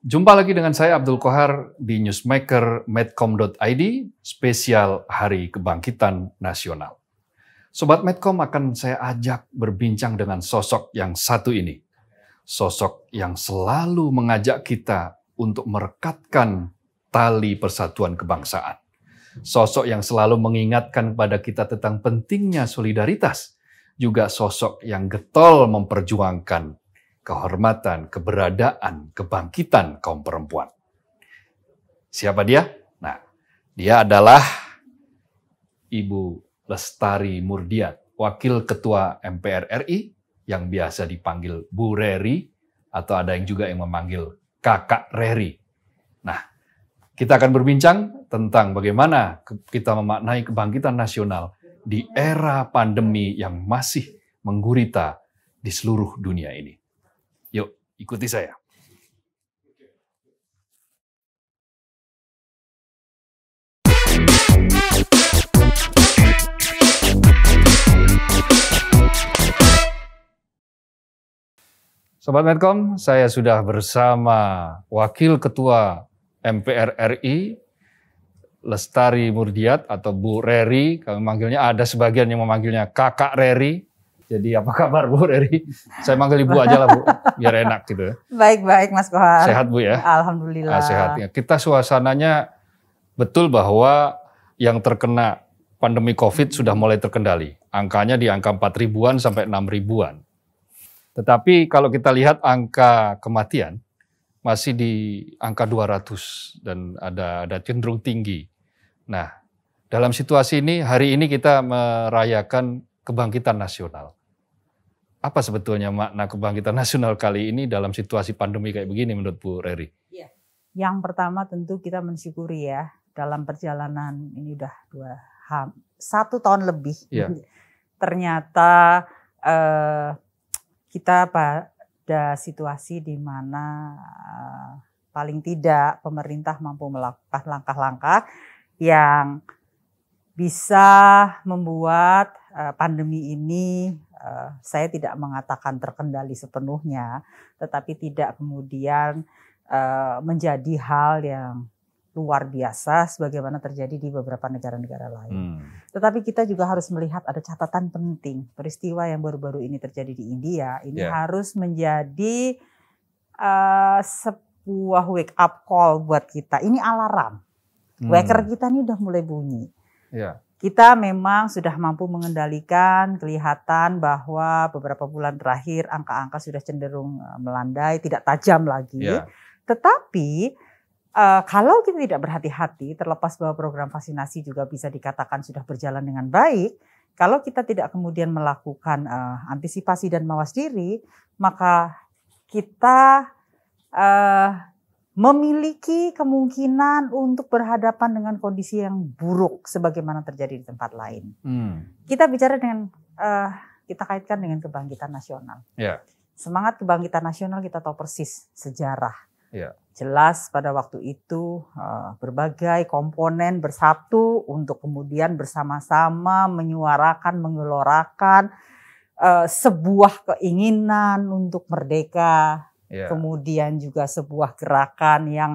Jumpa lagi dengan saya Abdul Kohar di newsmaker medcom.id spesial Hari Kebangkitan Nasional. Sobat Medcom akan saya ajak berbincang dengan sosok yang satu ini. Sosok yang selalu mengajak kita untuk merekatkan tali persatuan kebangsaan. Sosok yang selalu mengingatkan kepada kita tentang pentingnya solidaritas. Juga sosok yang getol memperjuangkan kehormatan, keberadaan, kebangkitan kaum perempuan. Siapa dia? Nah, dia adalah Ibu Lestari Murdiat, Wakil Ketua MPR RI yang biasa dipanggil Bu Reri atau ada yang juga yang memanggil Kakak Reri. Nah, kita akan berbincang tentang bagaimana kita memaknai kebangkitan nasional di era pandemi yang masih menggurita di seluruh dunia ini. Ikuti saya. Sobat Medcom, saya sudah bersama Wakil Ketua MPR RI, Lestari Murdiat atau Bu Reri, kami memanggilnya ada sebagian yang memanggilnya Kakak Reri. Jadi apa kabar Bu Reri? Saya manggil Ibu aja lah Bu, biar enak gitu. Baik-baik ya. Mas Kohar. Sehat Bu ya? Alhamdulillah. Nah, sehat ya. Kita suasananya betul bahwa yang terkena pandemi COVID sudah mulai terkendali. Angkanya di angka 4 ribuan sampai 6 ribuan. Tetapi kalau kita lihat angka kematian masih di angka 200 dan ada ada cenderung tinggi. Nah, dalam situasi ini hari ini kita merayakan kebangkitan nasional apa sebetulnya makna kebangkitan nasional kali ini dalam situasi pandemi kayak begini menurut Bu Reri? Iya. Yang pertama tentu kita mensyukuri ya dalam perjalanan ini udah dua satu tahun lebih ya. ternyata eh, kita pada situasi di mana eh, paling tidak pemerintah mampu melakukan langkah-langkah yang bisa membuat Eh, pandemi ini eh, saya tidak mengatakan terkendali sepenuhnya, tetapi tidak kemudian eh, menjadi hal yang luar biasa sebagaimana terjadi di beberapa negara-negara lain. Hmm. Tetapi kita juga harus melihat ada catatan penting. Peristiwa yang baru-baru ini terjadi di India ini yeah. harus menjadi uh, sebuah wake up call buat kita. Ini alarm. Hmm. Waker kita ini udah mulai bunyi. Yeah kita memang sudah mampu mengendalikan kelihatan bahwa beberapa bulan terakhir angka-angka sudah cenderung eh, melandai, tidak tajam lagi. Yeah. Tetapi uh, kalau kita tidak berhati-hati, terlepas bahwa program vaksinasi juga bisa dikatakan sudah berjalan dengan baik, kalau kita tidak kemudian melakukan uh, antisipasi dan mawas diri, maka kita uh, memiliki kemungkinan untuk berhadapan dengan kondisi yang buruk sebagaimana terjadi di tempat lain. Hmm. Kita bicara dengan uh, kita kaitkan dengan kebangkitan nasional. Yeah. Semangat kebangkitan nasional kita tahu persis sejarah. Yeah. Jelas pada waktu itu uh, berbagai komponen bersatu untuk kemudian bersama-sama menyuarakan, mengelorakan uh, eh, sebuah keinginan untuk merdeka, yeah. kemudian juga sebuah gerakan yang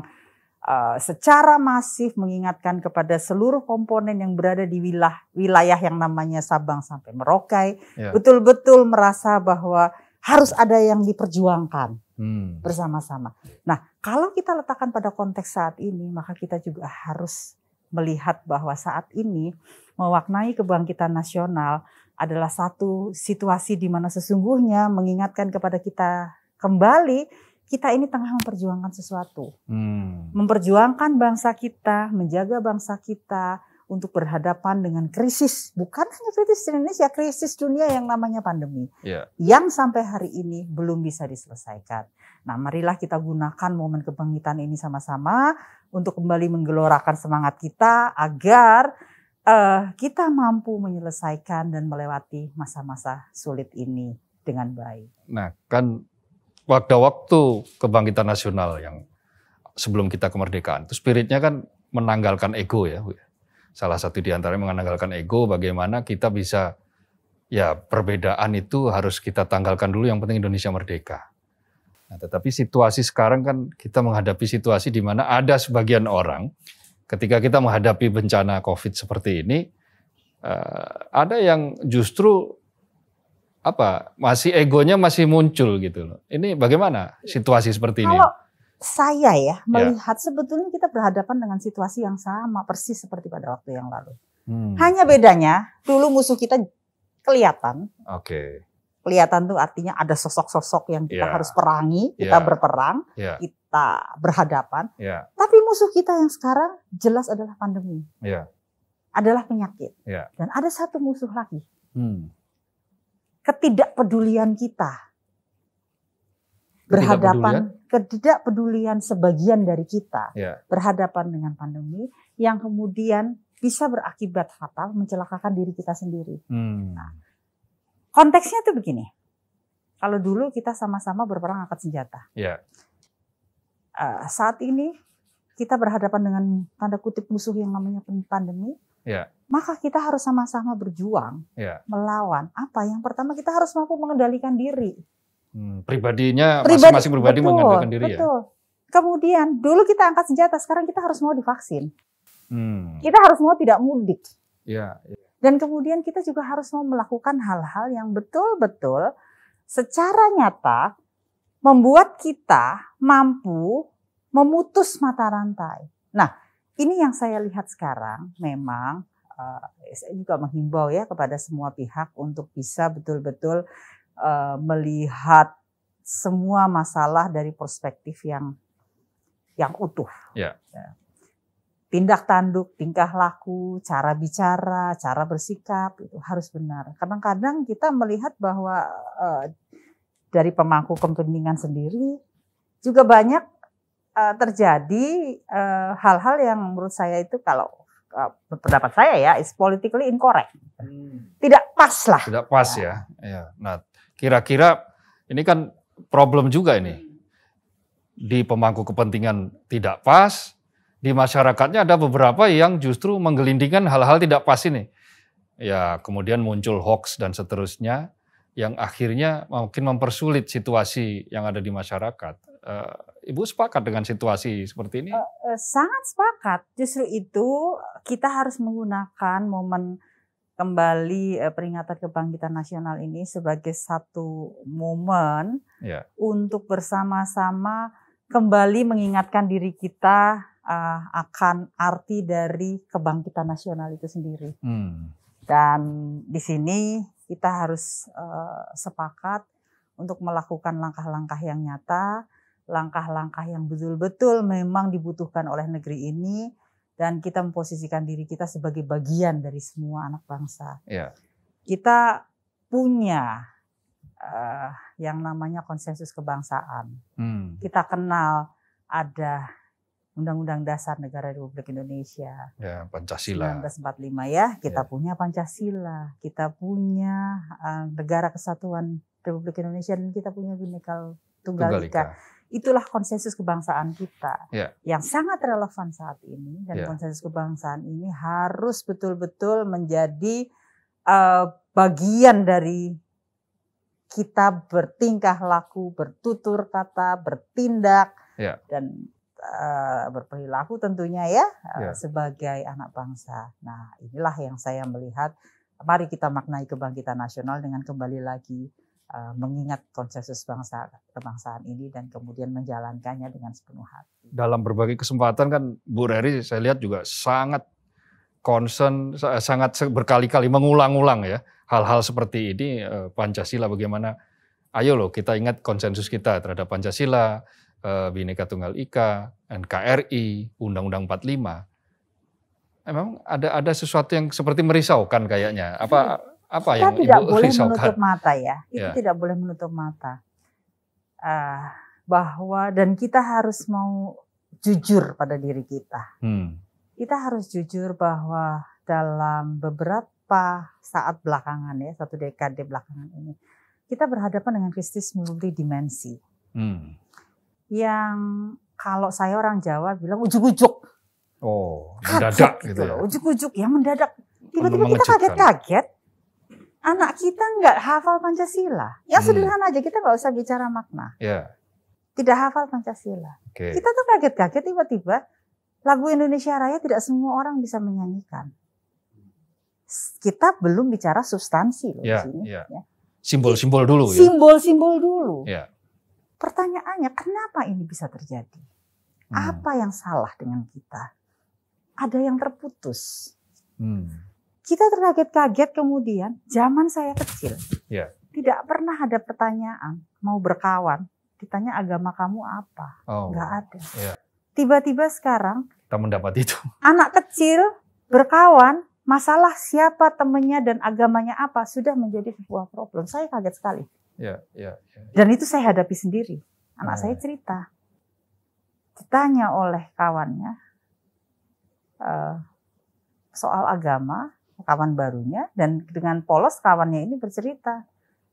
uh, secara masif mengingatkan kepada seluruh komponen yang berada di wilayah wilayah yang namanya Sabang sampai Merauke betul iya. betul-betul merasa bahwa harus ada yang diperjuangkan hmm. bersama-sama. Nah, kalau kita letakkan pada konteks saat ini, maka kita juga harus melihat bahwa saat ini mewaknai kebangkitan nasional adalah satu situasi di mana sesungguhnya mengingatkan kepada kita kembali kita ini tengah memperjuangkan sesuatu. Hmm. Memperjuangkan bangsa kita, menjaga bangsa kita untuk berhadapan dengan krisis, bukan hanya krisis Indonesia, krisis dunia yang namanya pandemi. Yeah. Yang sampai hari ini belum bisa diselesaikan. Nah, marilah kita gunakan momen kebangkitan ini sama-sama untuk kembali menggelorakan semangat kita agar uh, kita mampu menyelesaikan dan melewati masa-masa sulit ini dengan baik. Nah, kan pada waktu kebangkitan nasional yang sebelum kita kemerdekaan, itu spiritnya kan menanggalkan ego ya, ya. Salah satu di antaranya menanggalkan ego, bagaimana kita bisa ya perbedaan itu harus kita tanggalkan dulu yang penting Indonesia merdeka. Nah, tetapi situasi sekarang kan kita menghadapi situasi di mana ada sebagian orang ketika kita menghadapi bencana Covid seperti ini eh, ada yang justru apa masih egonya masih muncul gitu loh. Ini bagaimana situasi seperti ini? Kalau saya ya, ya. melihat ya. sebetulnya kita berhadapan dengan situasi yang sama persis seperti pada waktu yang lalu. Hmm. Hanya bedanya dulu musuh kita kelihatan. Oke. Okay. Kelihatan tuh artinya ada sosok-sosok yang kita yeah. harus perangi, kita yeah. berperang, yeah. kita berhadapan. Yeah. Tapi musuh kita yang sekarang jelas adalah pandemi. Yeah. Adalah penyakit. Yeah. Dan ada satu musuh lagi. Hmm ketidakpedulian kita berhadapan ketidakpedulian sebagian dari kita ya. berhadapan dengan pandemi yang kemudian bisa berakibat fatal mencelakakan diri kita sendiri. Hmm. Nah, konteksnya tuh begini, kalau dulu kita sama-sama berperang angkat senjata. Ya. Uh, saat ini kita berhadapan dengan tanda kutip musuh yang namanya pandemi. Ya maka kita harus sama-sama berjuang yeah. melawan apa yang pertama kita harus mampu mengendalikan diri hmm, pribadinya masing-masing pribadi betul, mengendalikan diri ya? betul. ya kemudian dulu kita angkat senjata sekarang kita harus mau divaksin hmm. kita harus mau tidak mudik yeah, yeah. dan kemudian kita juga harus mau melakukan hal-hal yang betul-betul secara nyata membuat kita mampu memutus mata rantai nah ini yang saya lihat sekarang memang Eh, saya juga menghimbau ya kepada semua pihak untuk bisa betul-betul uh, melihat semua masalah dari perspektif yang yang utuh. Yeah. Ya. Tindak tanduk, tingkah laku, cara bicara, cara bersikap itu harus benar. Kadang-kadang kita melihat bahwa uh, dari pemangku kepentingan sendiri juga banyak uh, terjadi hal-hal uh, yang menurut saya itu kalau uh, pendapat saya ya is politically incorrect. Hmm. Tidak pas lah. Tidak pas ya. ya. ya. Nah, kira-kira ini kan problem juga ini. Hmm. Di pemangku kepentingan tidak pas, di masyarakatnya ada beberapa yang justru menggelindingkan hal-hal tidak pas ini. Ya, kemudian muncul hoax dan seterusnya yang akhirnya mungkin mempersulit situasi yang ada di masyarakat. Uh, Ibu sepakat dengan situasi seperti ini? Eh, eh, sangat sepakat. Justru itu kita harus menggunakan momen kembali eh, peringatan kebangkitan nasional ini sebagai satu momen ya. untuk bersama-sama kembali mengingatkan diri kita akan arti dari kebangkitan nasional itu sendiri. Hmm. Dan di sini kita harus sepakat untuk melakukan langkah-langkah yang nyata langkah-langkah yang betul-betul memang dibutuhkan oleh negeri ini dan kita memposisikan diri kita sebagai bagian dari semua anak bangsa. Yeah. Kita punya uh, yang namanya konsensus kebangsaan. Hmm. Kita kenal ada Undang-Undang Dasar Negara Republik Indonesia. Ya, Pancasila. 1945 ya, kita ya. punya Pancasila, kita punya uh, Negara Kesatuan Republik Indonesia dan kita punya Bhinneka Tunggal Ika. Itulah konsensus kebangsaan kita yeah. yang sangat relevan saat ini dan yeah. konsensus kebangsaan ini harus betul-betul menjadi uh, bagian dari kita bertingkah laku, bertutur kata, bertindak yeah. dan uh, berperilaku tentunya ya yeah. Ya. sebagai anak bangsa. Nah, inilah yang saya melihat mari kita maknai kebangkitan nasional dengan kembali lagi Eh, mengingat konsensus bangsa kebangsaan ini dan kemudian menjalankannya dengan sepenuh hati. Dalam berbagai kesempatan kan Bu Reri saya lihat juga sangat concern sangat berkali-kali mengulang-ulang ya hal-hal seperti ini eh, Pancasila bagaimana ayo loh kita ingat konsensus kita terhadap Pancasila, eh, Bhinneka Tunggal Ika, NKRI, Undang-Undang 45. Emang ada ada sesuatu yang seperti merisaukan kayaknya. Apa apa kita yang tidak boleh risaukan? menutup mata ya. Itu yeah. tidak boleh menutup mata. Uh, bahwa dan kita harus mau jujur pada diri kita. Hmm. Kita harus jujur bahwa dalam beberapa saat belakangan ya, satu dekade belakangan ini, kita berhadapan dengan krisis melalui Hmm. Yang kalau saya orang Jawa bilang ujuk-ujuk. Oh, mendadak gitu, gitu ya. Ujuk-ujuk ya mendadak. Tiba-tiba kita kaget-kaget anak kita nggak hafal Pancasila. Yang hmm. sederhana aja kita nggak usah bicara makna. Yeah. Tidak hafal Pancasila. Okay. Kita tuh kaget-kaget tiba-tiba lagu Indonesia Raya tidak semua orang bisa menyanyikan. Kita belum bicara substansi loh yeah, di sini. Yeah. Ya. Simbol-simbol dulu. Ya. Simbol-simbol ya. dulu. Yeah. Pertanyaannya kenapa ini bisa terjadi? Hmm. Apa yang salah dengan kita? Ada yang terputus. Hmm kita terkaget-kaget kemudian zaman saya kecil ya. tidak pernah ada pertanyaan mau berkawan ditanya agama kamu apa oh. nggak ada ya. tiba-tiba sekarang kita mendapat itu anak kecil berkawan masalah siapa temennya dan agamanya apa sudah menjadi sebuah problem saya kaget sekali ya, ya, ya. dan itu saya hadapi sendiri anak oh, ya. saya cerita ditanya oleh kawannya uh, soal agama kawan barunya dan dengan polos kawannya ini bercerita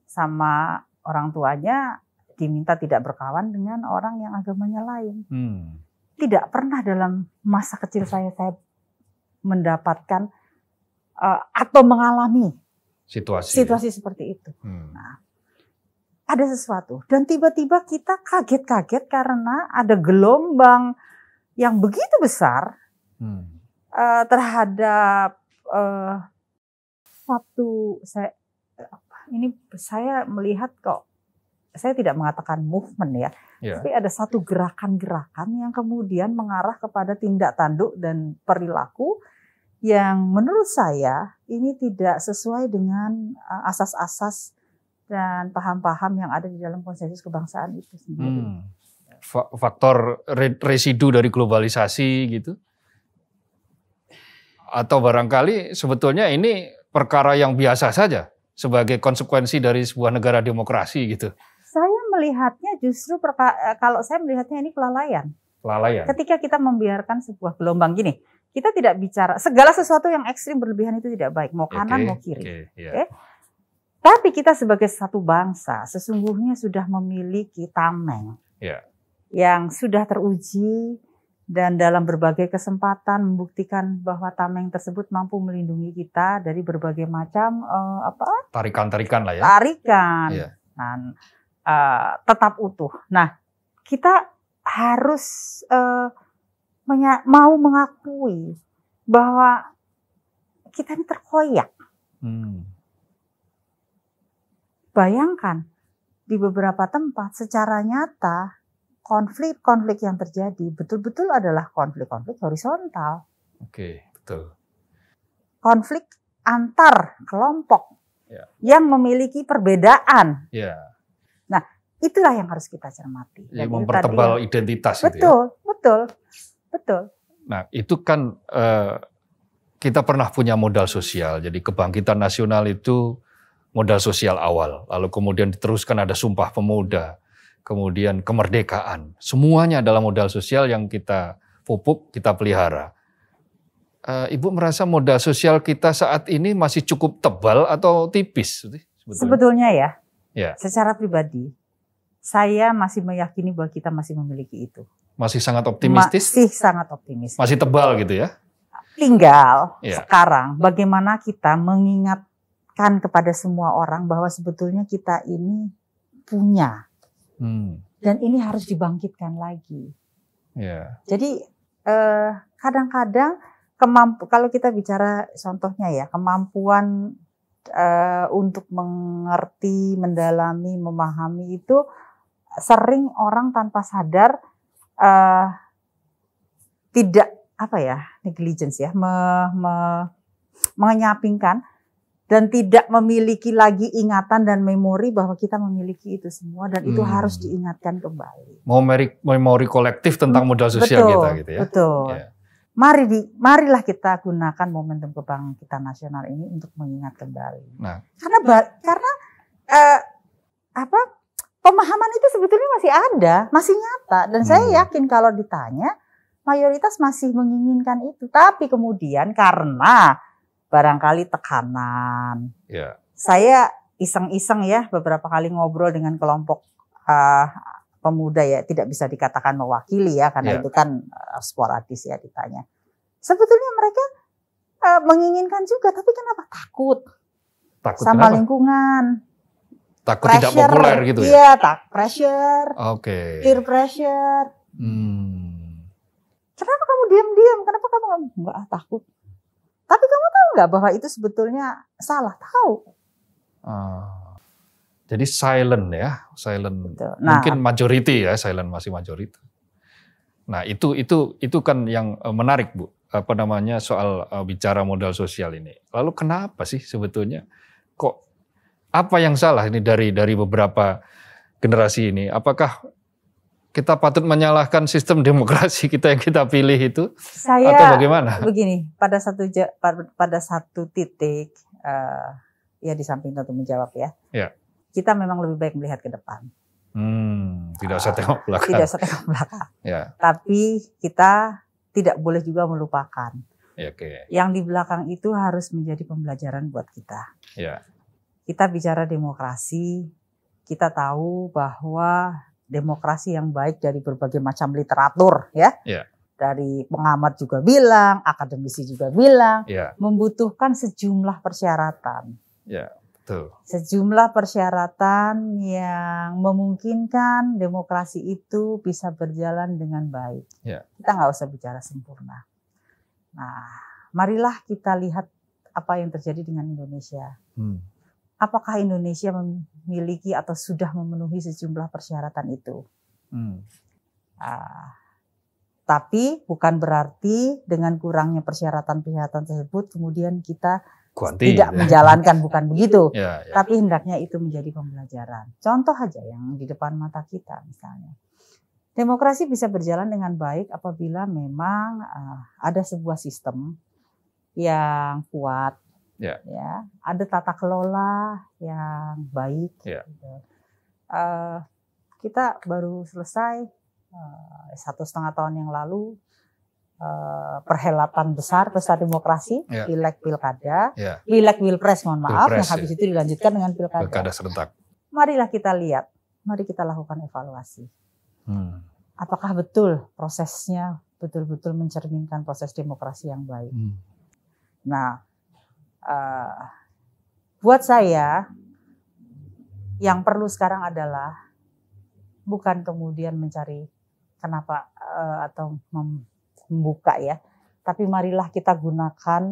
sama orang tuanya diminta tidak berkawan dengan orang yang agamanya lain. Hmm. Tidak pernah dalam masa kecil saya saya mendapatkan uh, atau mengalami situasi situasi seperti itu. Hmm. Nah, ada sesuatu dan tiba-tiba kita kaget-kaget karena ada gelombang yang begitu besar hmm. uh, terhadap uh, satu saya ini saya melihat kok saya tidak mengatakan movement ya, yeah. tapi ada satu gerakan-gerakan yang kemudian mengarah kepada tindak tanduk dan perilaku yang menurut saya ini tidak sesuai dengan eh, asas-asas dan paham-paham yang ada di dalam konsensus kebangsaan itu sendiri. Hmm. Faktor residu dari globalisasi gitu? atau barangkali sebetulnya ini perkara yang biasa saja sebagai konsekuensi dari sebuah negara demokrasi gitu. Saya melihatnya justru eh, kalau saya melihatnya ini kelalaian. Kelalaian. Ketika kita membiarkan sebuah gelombang gini, kita tidak bicara segala sesuatu yang ekstrim berlebihan itu tidak baik, mau kanan okay, mau kiri. Okay, iya. yeah. okay? Tapi kita sebagai satu bangsa sesungguhnya sudah memiliki tameng yeah. yang sudah teruji, dan dalam berbagai kesempatan membuktikan bahwa tameng tersebut mampu melindungi kita dari berbagai macam uh, apa tarikan-tarikan lah ya tarikan yeah. dan uh, tetap utuh. Nah kita harus uh, mau mengakui bahwa kita ini terkoyak. Hmm. Bayangkan di beberapa tempat secara nyata konflik-konflik yang terjadi betul-betul adalah konflik-konflik horizontal. Oke, betul. Konflik antar kelompok yeah. yang memiliki perbedaan. Yeah. Nah, itulah yang harus kita cermati. Jadi mempertebal tadi, identitas. Gitu ya. Betul, ya. betul, betul. Nah, itu kan uh, kita pernah punya modal sosial. Jadi kebangkitan nasional itu modal sosial awal, lalu kemudian diteruskan ada sumpah pemuda, kemudian kemerdekaan. Semuanya adalah modal sosial yang kita pupuk, kita pelihara. Eh, ibu merasa modal sosial kita saat ini masih cukup tebal atau tipis? Sebetulnya, sebetulnya ya, ya, secara pribadi saya masih meyakini bahwa kita masih memiliki itu. Masih sangat optimistis? Masih sangat optimis. Masih tebal gitu ya? Tinggal ya. sekarang bagaimana kita mengingatkan kepada semua orang bahwa sebetulnya kita ini punya Hmm. Dan ini harus dibangkitkan lagi. Yeah. Jadi eh, kadang-kadang eh, kalau kita bicara contohnya ya kemampuan eh, untuk mengerti, mendalami, memahami itu sering orang tanpa sadar eh, tidak apa ya negligence ya me, me, mengenyapingkan dan tidak memiliki lagi ingatan dan memori bahwa kita memiliki itu semua dan hmm. itu harus diingatkan kembali. Memori memori kolektif tentang modal sosial betul, kita gitu ya. Betul. Yeah. Mari di, marilah kita gunakan momentum kebangkitan nasional ini untuk mengingat kembali. Nah. Karena karena eh, apa pemahaman itu sebetulnya masih ada, masih nyata dan hmm. saya yakin kalau ditanya mayoritas masih menginginkan itu. Tapi kemudian karena barangkali tekanan. Yeah. Saya iseng-iseng ya beberapa kali ngobrol dengan kelompok uh, pemuda ya, tidak bisa dikatakan mewakili ya karena yeah. itu kan uh, sporadis ya ditanya. Sebetulnya mereka uh, menginginkan juga, tapi kenapa takut? Takut sama kenapa? lingkungan. Takut pressure, tidak populer gitu ya? Iya, tak pressure. Oke. Okay. Peer pressure. Hmm. Kenapa kamu diam-diam? Kenapa kamu nggak takut? Tapi kamu tahu nggak bahwa itu sebetulnya salah? Tahu. Uh, jadi silent ya, silent. Nah, Mungkin majority ya, silent masih majority. Nah itu itu itu kan yang eh, menarik bu, apa namanya soal uh, bicara modal sosial ini. Lalu kenapa sih sebetulnya kok apa yang salah ini dari dari beberapa generasi ini? Apakah kita patut menyalahkan sistem demokrasi kita yang kita pilih itu Saya, atau bagaimana? Begini, pada satu pada satu titik uh, ya di samping tentu menjawab ya. ya. Kita memang lebih baik melihat ke depan. Hmm, tidak usah ah, tengok belakang. Tidak usah tengok belakang. ya. Tapi kita tidak boleh juga melupakan. Ya, okay. Yang di belakang itu harus menjadi pembelajaran buat kita. Ya. Kita bicara demokrasi, kita tahu bahwa demokrasi yang baik dari berbagai macam literatur ya. Yeah. Dari pengamat juga bilang, akademisi juga bilang, yeah. membutuhkan sejumlah persyaratan. Yeah, betul. Sejumlah persyaratan yang memungkinkan demokrasi itu bisa berjalan dengan baik. Yeah. Kita nggak usah bicara sempurna. Nah, marilah kita lihat apa yang terjadi dengan Indonesia. Hmm apakah Indonesia memiliki atau sudah memenuhi sejumlah persyaratan itu? Hmm. Uh, tapi bukan berarti dengan kurangnya persyaratan-persyaratan tersebut kemudian kita Kuanti, tidak ya. menjalankan, bukan begitu. Ya, ya. Tapi hendaknya itu menjadi pembelajaran. Contoh aja yang di depan mata kita misalnya. Demokrasi bisa berjalan dengan baik apabila memang uh, ada sebuah sistem yang kuat, yeah. ya ada tata kelola yang baik. Yeah. Gitu. Uh, kita baru selesai uh, satu setengah tahun yang lalu uh, perhelatan besar pesta demokrasi, yeah. pileg pilkada, yeah. pileg pilpres mohon maaf, pilpres, yang habis yeah. itu dilanjutkan dengan pilkada. Pilkada serentak. Marilah kita lihat, mari kita lakukan evaluasi. Hmm. Apakah betul prosesnya betul-betul mencerminkan proses demokrasi yang baik? Hmm. Nah, Eh, buat saya yang perlu sekarang adalah bukan kemudian mencari kenapa uh, atau membuka ya, tapi marilah kita gunakan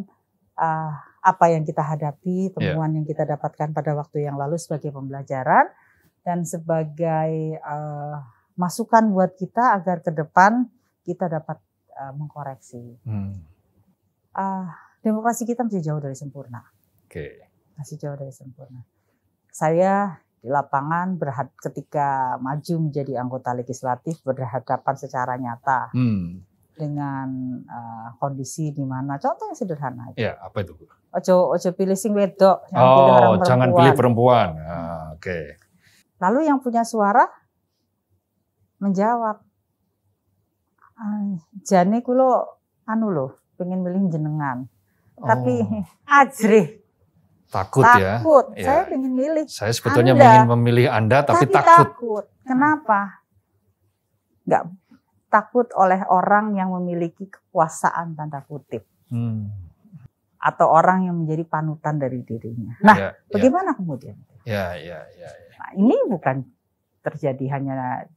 uh, apa yang kita hadapi, iya. temuan yeah. yang kita dapatkan pada waktu yang lalu sebagai pembelajaran dan sebagai uh, masukan buat kita agar ke depan kita dapat uh, mengkoreksi. Hmm. Uh, demokrasi kita masih jauh dari sempurna. Oke. Okay. Masih jauh dari sempurna. Saya di lapangan berhad ketika maju menjadi anggota legislatif berhadapan secara nyata hmm. dengan uh, kondisi di mana contoh yang sederhana aja. Ya, apa itu? Ojo ojo pilih sing wedok, yang oh, pilih orang perempuan. jangan pilih perempuan. Ah, hmm. Oke. Okay. Lalu yang punya suara menjawab, ah, jane kulo anu loh, pengen milih jenengan tapi oh. ajrih. Takut, takut ya. Takut. Iya. Saya ya. ingin milih. Saya sebetulnya anda, ingin memilih Anda tapi, tapi takut. takut. Kenapa? Enggak takut oleh orang yang memiliki kekuasaan tanda kutip. Hmm. Atau orang yang menjadi panutan dari dirinya. Nah, ya, ya, bagaimana kemudian? Ya, ya, ya, ya. Nah, ini bukan terjadi hanya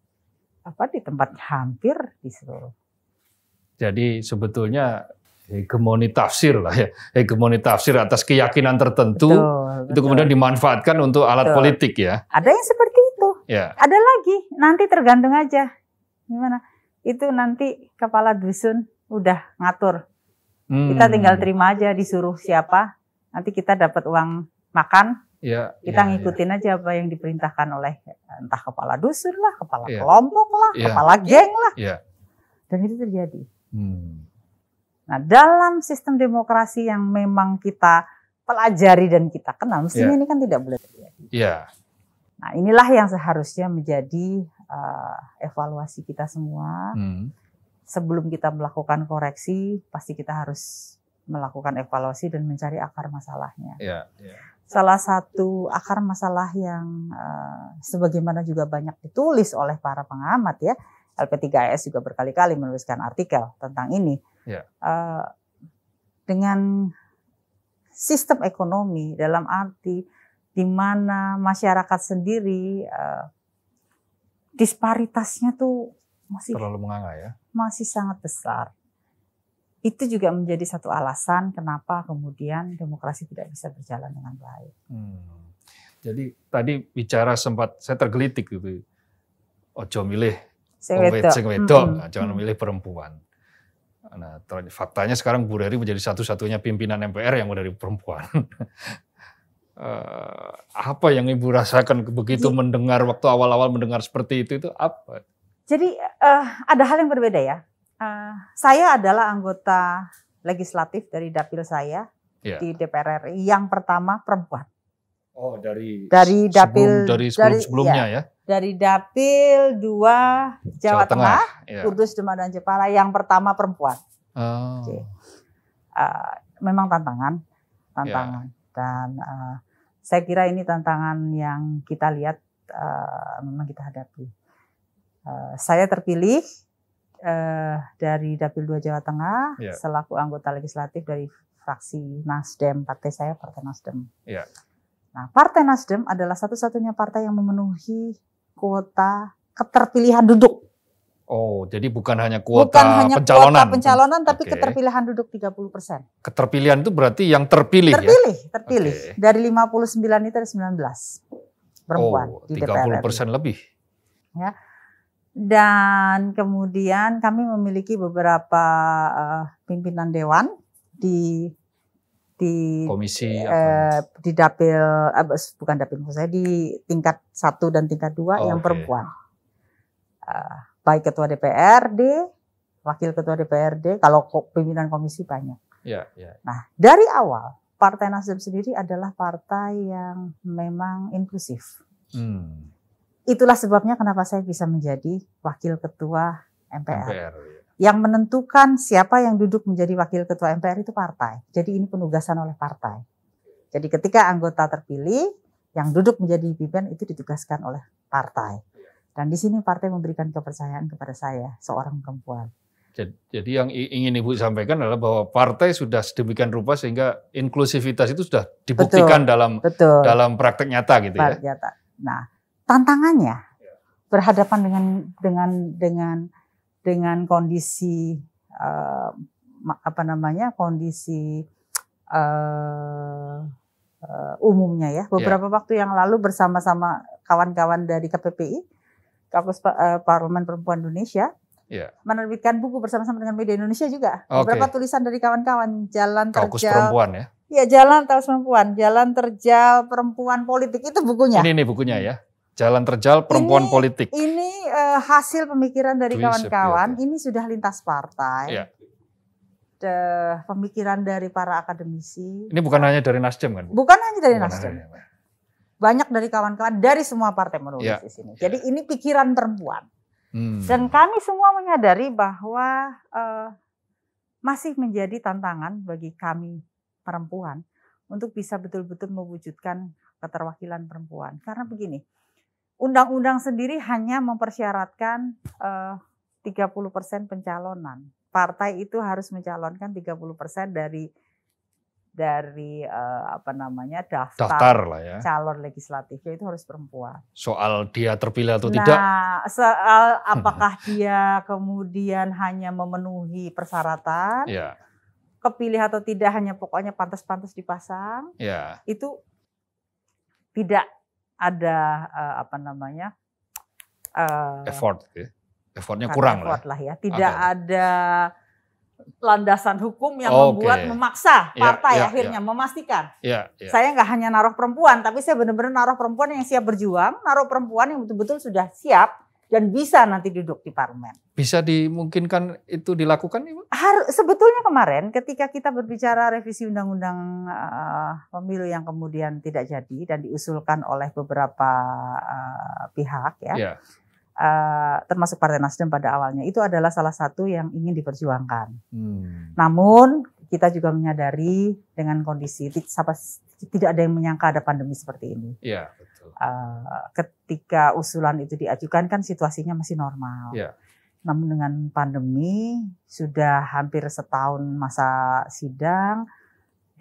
apa di tempat hampir di seluruh. Jadi sebetulnya hegemoni tafsir lah ya, hegemoni tafsir atas keyakinan tertentu betul, itu kemudian dimanfaatkan untuk alat betul. politik ya. Ada yang seperti itu. Ya. Ada lagi, nanti tergantung aja gimana. Itu nanti kepala dusun udah ngatur. Hmm. Kita tinggal terima aja disuruh siapa, nanti kita dapat uang makan. Ya, kita ya, ya. ngikutin ya. aja apa yang diperintahkan oleh entah kepala dusun lah, kepala ya. kelompok lah, ya. kepala geng lah. Ya. Dan itu terjadi. Hmm. Nah, dalam sistem demokrasi yang memang kita pelajari dan kita kenal, mestinya yeah. ini kan tidak boleh terjadi. Yeah. Nah, inilah yang seharusnya menjadi uh, evaluasi kita semua. Hmm. Sebelum kita melakukan koreksi, pasti kita harus melakukan evaluasi dan mencari akar masalahnya. Yeah. Yeah. Salah satu akar masalah yang uh, sebagaimana juga banyak ditulis oleh para pengamat ya, LP3S juga berkali-kali menuliskan artikel tentang ini. Yeah. Ya. dengan sistem ekonomi dalam arti di mana masyarakat sendiri eh, disparitasnya tuh masih terlalu menganga ya. Masih sangat besar. Itu juga menjadi satu alasan kenapa kemudian demokrasi tidak bisa berjalan dengan baik. Hmm. Jadi tadi bicara sempat saya tergelitik gitu. Ojo milih sing wedok, sing mm-hmm. Nah, jangan memilih perempuan. Nah, faktanya sekarang Bu Reri menjadi satu-satunya pimpinan MPR yang dari perempuan. Eh, apa yang Ibu rasakan begitu Jadi, mendengar waktu awal-awal mendengar seperti itu itu apa? Jadi uh, ada hal yang berbeda ya. Uh, saya adalah anggota legislatif dari dapil saya yeah. di DPR RI yang pertama perempuan. Oh dari dari dapil sebelum, dari sebelum dari, sebelumnya iya. ya. ya dari dapil dua Jawa, Jawa Tengah, Tengah ya. Demak dan Jepara yang pertama perempuan. Oh. Oke. Uh, memang tantangan, tantangan yeah. dan uh, saya kira ini tantangan yang kita lihat uh, memang kita hadapi. Uh, saya terpilih uh, dari dapil dua Jawa Tengah yeah. selaku anggota legislatif dari fraksi Nasdem, partai saya partai Nasdem. Yeah. Nah, Partai Nasdem adalah satu-satunya partai yang memenuhi kuota keterpilihan duduk. Oh, jadi bukan hanya kuota bukan hanya pencalonan. Kuota pencalonan tapi okay. keterpilihan duduk 30%. Keterpilihan itu berarti yang terpilih, terpilih ya? Terpilih, okay. Dari 59 itu ada 19 perempuan oh, di DPR. Oh, 30% lebih. Ya. Dan kemudian kami memiliki beberapa uh, pimpinan dewan di di komisi eh, di dapil eh, bukan dapil saya di tingkat satu dan tingkat dua oh, yang perempuan uh, baik ketua DPRD wakil ketua DPRD kalau pimpinan komisi banyak yeah, yeah. nah dari awal Partai Nasdem sendiri adalah partai yang memang inklusif. Hmm. Itulah sebabnya kenapa saya bisa menjadi wakil ketua MPR. MPR ya. Yang menentukan siapa yang duduk menjadi wakil ketua MPR itu partai. Jadi ini penugasan oleh partai. Jadi ketika anggota terpilih, yang duduk menjadi pimpinan itu ditugaskan oleh partai. Dan di sini partai memberikan kepercayaan kepada saya, seorang perempuan. Jadi yang ingin Ibu sampaikan adalah bahwa partai sudah sedemikian rupa sehingga inklusivitas itu sudah dibuktikan betul, dalam betul. dalam praktek nyata gitu ya. praktek ya. Nyata. Nah, tantangannya ya. berhadapan dengan dengan dengan dengan kondisi uh, apa namanya kondisi uh, uh, umumnya ya. Iya. Beberapa yeah. waktu yang lalu bersama-sama kawan-kawan dari KPPI, Kampus uh, Parlemen Perempuan Indonesia, yeah. menerbitkan buku bersama-sama dengan media Indonesia juga. Okay. Beberapa tulisan dari kawan-kawan Jalan Kaukus Terjal Perempuan ya. Iya, Jalan Terjal Perempuan, Jalan Terjal Perempuan Politik itu bukunya. Ini nih bukunya ya. Jalan Terjal Perempuan ini, Politik. Ini uh, hasil pemikiran dari kawan-kawan, iya, ini sudah lintas partai. Ya. De, pemikiran dari para akademisi. Ini bukan hanya dari Nasdem kan? Bu? Bukan hanya dari bukan Nasdem. Hanya. Iya. Banyak dari kawan-kawan dari semua partai menulis ya. di sini. Jadi ya. ini pikiran perempuan. Hmm. Dan kami semua menyadari bahwa uh, masih menjadi tantangan bagi kami perempuan untuk bisa betul-betul mewujudkan keterwakilan perempuan. Karena begini, undang-undang sendiri hanya mempersyaratkan eh, uh, 30% pencalonan. Partai itu harus mencalonkan 30% dari dari uh, apa namanya daftar, daftar lah ya. calon legislatif itu harus perempuan. Soal dia terpilih atau nah, tidak? soal apakah dia kemudian hanya memenuhi persyaratan, ya. kepilih atau tidak hanya pokoknya pantas-pantas dipasang, ya. itu tidak ada uh, apa namanya uh, effort, gitu ya? effortnya kurang ya? effort lah. lah ya, tidak okay. ada landasan hukum yang okay. membuat memaksa ya, ya, partai yeah, yeah, akhirnya yeah. memastikan. Yeah, yeah. Saya nggak hanya naruh perempuan, tapi saya benar-benar naruh perempuan yang siap berjuang, naruh perempuan yang betul-betul sudah siap dan bisa nanti duduk di parlemen. Bisa dimungkinkan itu dilakukan, Ibu? Har sebetulnya kemarin ketika kita berbicara revisi undang-undang uh, pemilu yang kemudian tidak jadi dan diusulkan oleh beberapa uh, pihak ya. Yeah. Iya. Uh, termasuk Partai Nasdem pada awalnya itu adalah salah satu yang ingin diperjuangkan. Hmm. Namun kita juga menyadari dengan kondisi tidak ada yang menyangka ada pandemi seperti ini. Iya, betul. Uh, ketika usulan itu diajukan kan situasinya masih normal. Iya. Namun dengan pandemi sudah hampir setahun masa sidang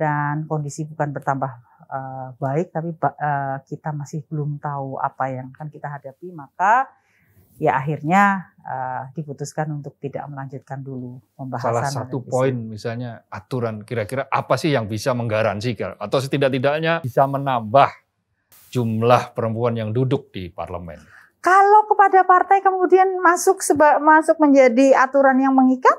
dan kondisi bukan bertambah uh, baik tapi uh, kita masih belum tahu apa yang akan kita hadapi maka ya akhirnya uh, diputuskan untuk tidak melanjutkan dulu pembahasan. Salah satu poin misalnya aturan kira-kira apa sih yang bisa menggaransi atau setidak-tidaknya bisa menambah jumlah perempuan yang duduk di parlemen. Kalau kepada partai kemudian masuk seba, masuk menjadi aturan yang mengikat,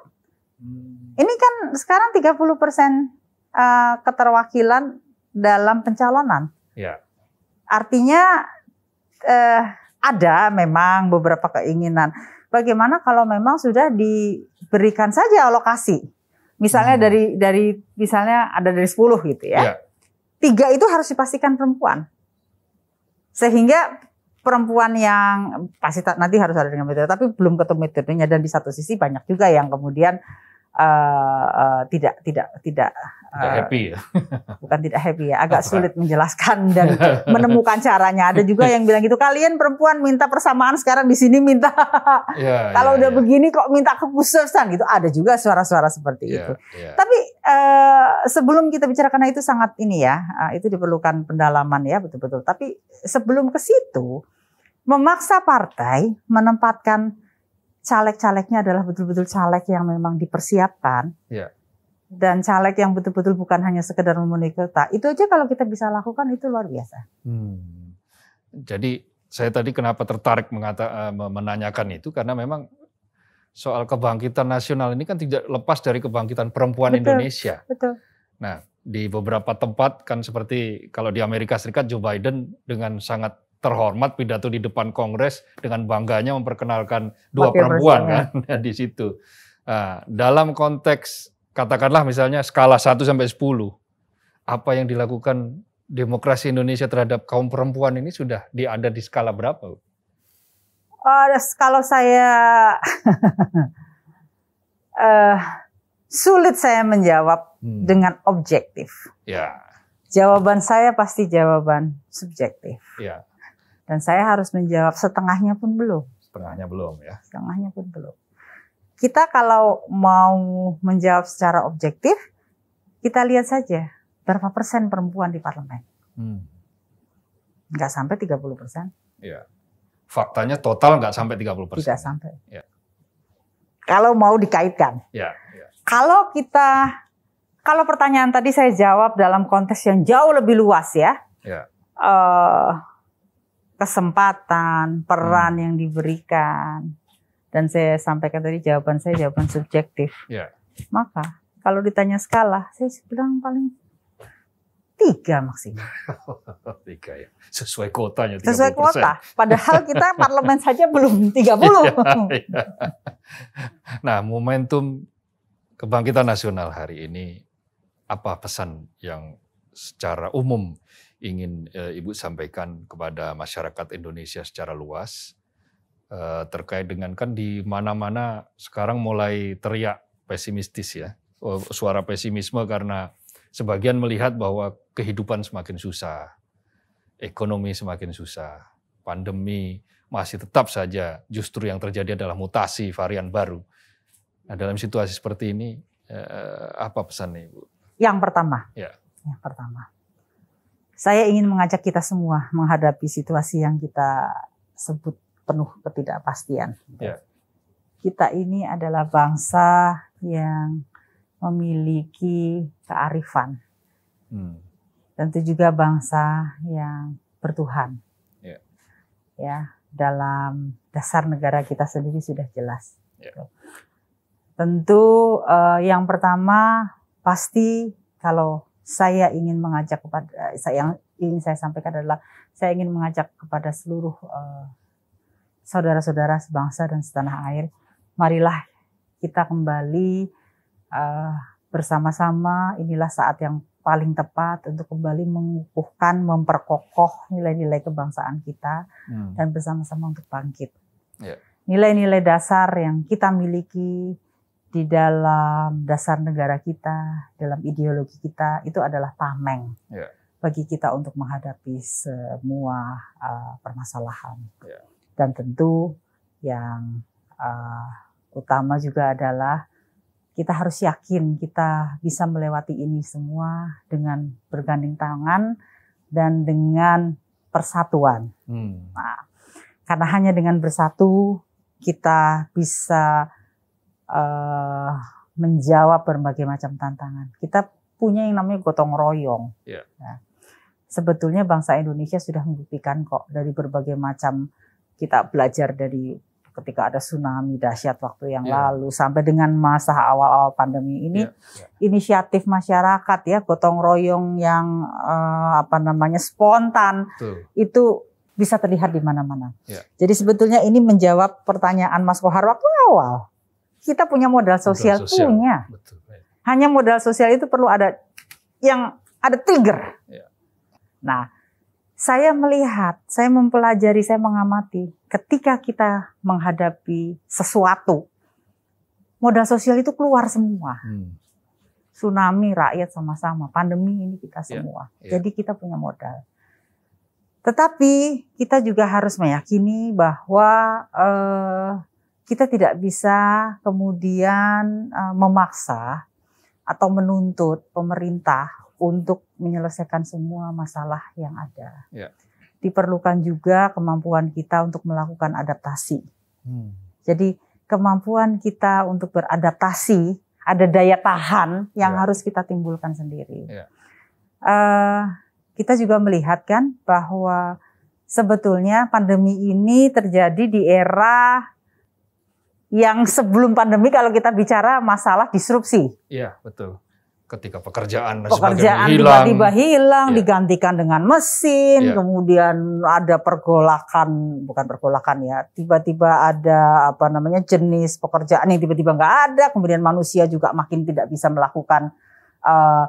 hmm. ini kan sekarang 30 persen eh, keterwakilan dalam pencalonan. Ya. Artinya eh, ada memang beberapa keinginan. Bagaimana kalau memang sudah diberikan saja alokasi? Misalnya hmm. dari dari misalnya ada dari 10 gitu ya. Yeah. Tiga itu harus dipastikan perempuan. Sehingga perempuan yang pasti nanti harus ada dengan metode tapi belum ketemu metodenya dan di satu sisi banyak juga yang kemudian uh, uh, tidak tidak tidak tidak ah. happy ya. Bukan tidak happy ya, agak sulit menjelaskan dan menemukan caranya. Ada juga yang bilang gitu, kalian perempuan minta persamaan sekarang di sini minta ya, kalau ya, udah ya. begini kok minta kekhususan gitu. Ada juga suara-suara seperti ya, itu. Ya. Tapi uh, sebelum kita bicarakan itu sangat ini ya, eh, itu diperlukan pendalaman ya betul-betul. Tapi sebelum ke situ memaksa partai menempatkan caleg-calegnya adalah betul-betul caleg yang memang dipersiapkan. Ya dan caleg yang betul-betul bukan hanya sekedar memenuhi kota. Itu aja kalau kita bisa lakukan itu luar biasa. Hmm. Jadi saya tadi kenapa tertarik mengata, eh, menanyakan itu karena memang soal kebangkitan nasional ini kan tidak lepas dari kebangkitan perempuan betul, Indonesia. Betul. Nah, di beberapa tempat kan seperti kalau di Amerika Serikat Joe Biden dengan sangat terhormat pidato di depan Kongres dengan bangganya memperkenalkan dua perempuan ya. kan di situ. Nah, dalam konteks katakanlah misalnya skala 1 sampai 10, apa yang dilakukan demokrasi Indonesia terhadap kaum perempuan ini sudah diada di skala berapa? Uh, kalau saya uh, sulit saya menjawab hmm. dengan objektif. Ya. Jawaban saya pasti jawaban subjektif. Ya. Dan saya harus menjawab setengahnya pun belum. Setengahnya belum ya. Setengahnya pun belum kita kalau mau menjawab secara objektif, kita lihat saja berapa persen perempuan di parlemen. Hmm. sampai sampai 30 persen. Ya. Faktanya total enggak sampai 30 persen. Tidak sampai. Ya. Kalau mau dikaitkan. Ya, ya. Kalau kita, kalau pertanyaan tadi saya jawab dalam konteks yang jauh lebih luas ya. ya. Uh, kesempatan, peran hmm. yang diberikan, dan saya sampaikan tadi jawaban saya jawaban subjektif. Yeah. Maka kalau ditanya skala, saya bilang paling tiga maksimal. tiga ya, sesuai kuotanya. Sesuai kuota. Padahal kita parlemen saja belum tiga 30. Ya, ya. nah, momentum kebangkitan nasional hari ini apa pesan yang secara umum ingin e, Ibu sampaikan kepada masyarakat Indonesia secara luas Eh, terkait dengan kan di mana-mana sekarang mulai teriak pesimistis ya oh, suara pesimisme karena sebagian melihat bahwa kehidupan semakin susah, ekonomi semakin susah, pandemi masih tetap saja justru yang terjadi adalah mutasi varian baru. Nah, dalam situasi seperti ini eh, apa pesannya Ibu? Yang pertama. Ya. Yang pertama. Saya ingin mengajak kita semua menghadapi situasi yang kita sebut penuh ketidakpastian. Yeah. Kita ini adalah bangsa yang memiliki kearifan. Hmm. Tentu juga bangsa yang bertuhan. Yeah. Ya, dalam dasar negara kita sendiri sudah jelas. Yeah. Gitu. Tentu eh, yang pertama pasti kalau saya ingin mengajak kepada eh, yang ingin saya sampaikan adalah saya ingin mengajak kepada seluruh uh, saudara-saudara sebangsa dan setanah air, marilah kita kembali uh, bersama-sama. Inilah saat yang paling tepat untuk kembali mengukuhkan, memperkokoh nilai-nilai kebangsaan kita hmm. dan bersama-sama untuk bangkit. nilai ya. Nilai-nilai dasar yang kita miliki di dalam dasar negara kita, dalam ideologi kita itu adalah tameng yeah. bagi kita untuk menghadapi semua uh, permasalahan. Yeah. Dan tentu yang uh, utama juga adalah kita harus yakin kita bisa melewati ini semua dengan bergandeng tangan dan dengan persatuan. Hmm. Nah, karena hanya dengan bersatu kita bisa uh, menjawab berbagai macam tantangan. Kita punya yang namanya gotong royong. Yeah. Nah, sebetulnya bangsa Indonesia sudah membuktikan kok dari berbagai macam kita belajar dari ketika ada tsunami dahsyat waktu yang yeah. lalu sampai dengan masa awal-awal pandemi ini yeah. Yeah. inisiatif masyarakat ya gotong royong yang uh, apa namanya spontan Betul. itu bisa terlihat di mana-mana. Yeah. Jadi sebetulnya ini menjawab pertanyaan Mas Kohar waktu awal. Kita punya modal sosial, modal sosial. punya. Betul. Hanya modal sosial itu perlu ada yang ada trigger. Yeah. Nah, saya melihat, saya mempelajari, saya mengamati ketika kita menghadapi sesuatu, modal sosial itu keluar semua. Hmm. Tsunami rakyat sama-sama, pandemi ini kita iya, semua. Yeah, yeah. Jadi kita punya modal. Tetapi kita juga harus meyakini bahwa eh, kita tidak bisa kemudian eh, memaksa atau menuntut pemerintah untuk menyelesaikan semua masalah yang ada. Ya. Diperlukan juga kemampuan kita untuk melakukan adaptasi. Hmm. Jadi kemampuan kita untuk beradaptasi ada daya tahan yang ya. harus kita timbulkan sendiri. Ya. Uh, kita juga melihat kan bahwa sebetulnya pandemi ini terjadi di era yang sebelum pandemi kalau kita bicara masalah disrupsi. Iya, betul ketika pekerjaan dan pekerjaan tiba-tiba hilang ya. digantikan dengan mesin, ya. kemudian ada pergolakan bukan pergolakan ya, tiba-tiba ada apa namanya jenis pekerjaan yang tiba-tiba nggak ada, kemudian manusia juga makin tidak bisa melakukan uh,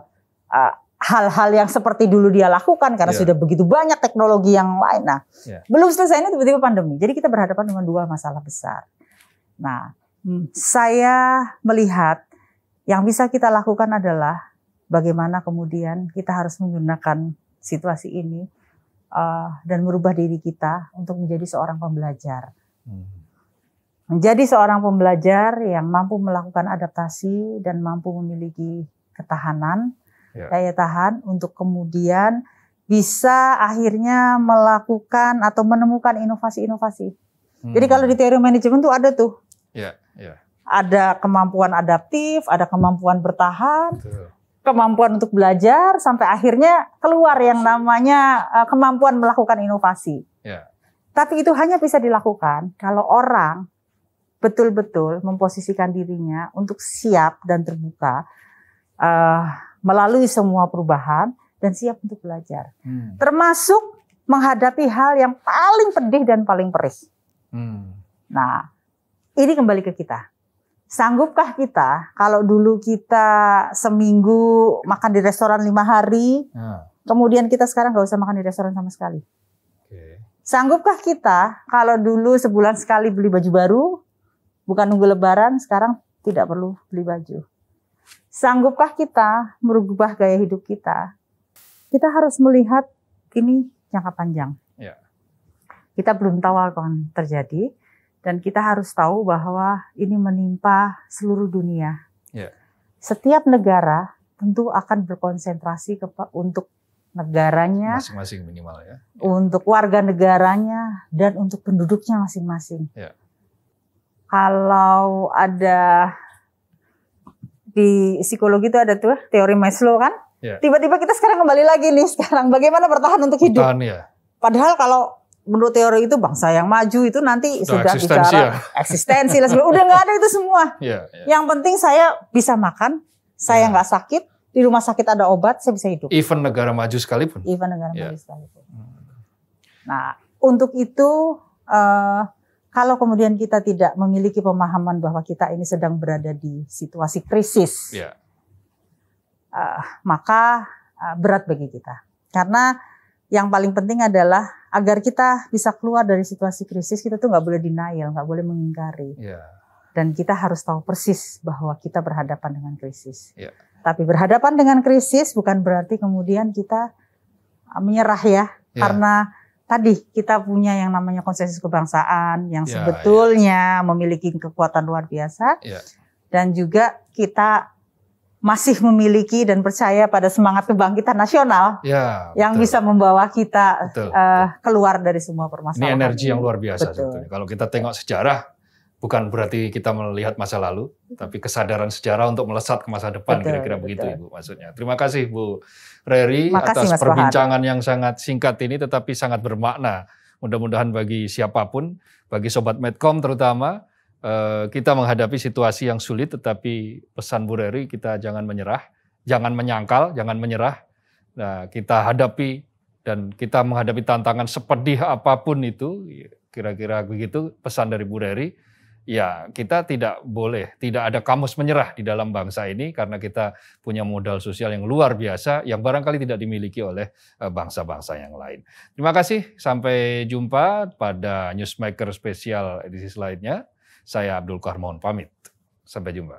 uh, hal-hal yang seperti dulu dia lakukan karena ya. sudah begitu banyak teknologi yang lain. Nah, ya. belum selesai ini tiba-tiba pandemi. Jadi kita berhadapan dengan dua masalah besar. Nah, hmm. saya melihat yang bisa kita lakukan adalah bagaimana kemudian kita harus menggunakan situasi ini uh, dan merubah diri kita untuk menjadi seorang pembelajar. Hmm. Menjadi seorang pembelajar yang mampu melakukan adaptasi dan mampu memiliki ketahanan, yeah. daya tahan untuk kemudian bisa akhirnya melakukan atau menemukan inovasi-inovasi. Hmm. Jadi kalau di teori manajemen tuh ada tuh. Yeah, yeah ada kemampuan adaptif, ada kemampuan bertahan, Betul. kemampuan untuk belajar sampai akhirnya keluar yang namanya uh, kemampuan melakukan inovasi. Yeah. Tapi itu hanya bisa dilakukan kalau orang betul-betul memposisikan dirinya untuk siap dan terbuka uh, melalui semua perubahan dan siap untuk belajar, hmm. termasuk menghadapi hal yang paling pedih dan paling perih. Hmm. Nah, ini kembali ke kita Sanggupkah kita kalau dulu kita seminggu makan di restoran lima hari, hmm. kemudian kita sekarang nggak usah makan di restoran sama sekali? Okay. Sanggupkah kita kalau dulu sebulan sekali beli baju baru, bukan nunggu lebaran, sekarang tidak perlu beli baju? Sanggupkah kita merubah gaya hidup kita? Kita harus melihat ini jangka panjang. Yeah. Kita belum tahu akan terjadi, dan kita harus tahu bahwa ini menimpa seluruh dunia. Yeah. Setiap negara tentu akan berkonsentrasi ke, untuk negaranya, masing-masing minimal ya. ya, untuk warga negaranya dan untuk penduduknya masing-masing. Yeah. Kalau ada di psikologi itu ada tuh teori Maslow kan, ya. tiba-tiba yeah. kita sekarang kembali lagi nih sekarang bagaimana bertahan untuk hidup. Bertahan, ya. Padahal kalau menurut teori itu bangsa yang maju itu nanti nah, sudah eksistensi bicara ya. eksistensi lah udah nggak ada itu semua. Yeah, yeah. Yang penting saya bisa makan, saya iya. nggak yeah. sakit, di rumah sakit ada obat, saya bisa hidup. Even negara maju sekalipun. Even negara yeah. maju sekalipun. Hmm. Nah, untuk itu uh, kalau kemudian kita tidak memiliki pemahaman bahwa kita ini sedang berada di situasi krisis, yeah. Iya. uh, maka uh, berat bagi kita. Karena yang paling penting adalah agar kita bisa keluar dari situasi krisis kita tuh nggak boleh denial, nggak boleh mengingkari. Yeah. Dan kita harus tahu persis bahwa kita berhadapan dengan krisis. Yeah. Tapi berhadapan dengan krisis bukan berarti kemudian kita ah, menyerah ya, yeah. karena tadi kita punya yang namanya konsensus kebangsaan yang yeah, sebetulnya yeah. memiliki kekuatan luar biasa. Yeah. Dan juga kita masih memiliki dan percaya pada semangat kebangkitan nasional ya, betul. yang bisa membawa kita betul, uh, keluar dari semua permasalahan. Ini energi yang luar biasa. Sebetulnya. Kalau kita tengok sejarah, bukan berarti kita melihat masa lalu, tapi kesadaran sejarah untuk melesat ke masa depan, kira-kira begitu Ibu maksudnya. Terima kasih Bu Reri kasih, atas Mas perbincangan Bahar. yang sangat singkat ini, tetapi sangat bermakna. Mudah-mudahan bagi siapapun, bagi Sobat Medcom terutama, Eh, kita menghadapi situasi yang sulit, tetapi pesan Bu Reri kita jangan menyerah, jangan menyangkal, jangan menyerah. Nah, kita hadapi dan kita menghadapi tantangan sepedih apapun itu, kira-kira begitu pesan dari Bu Reri. Ya, kita tidak boleh, tidak ada kamus menyerah di dalam bangsa ini karena kita punya modal sosial yang luar biasa yang barangkali tidak dimiliki oleh eh, bangsa-bangsa yang lain. Terima kasih, sampai jumpa pada Newsmaker spesial edisi selanjutnya. Saya Abdul mohon pamit. Sampai jumpa.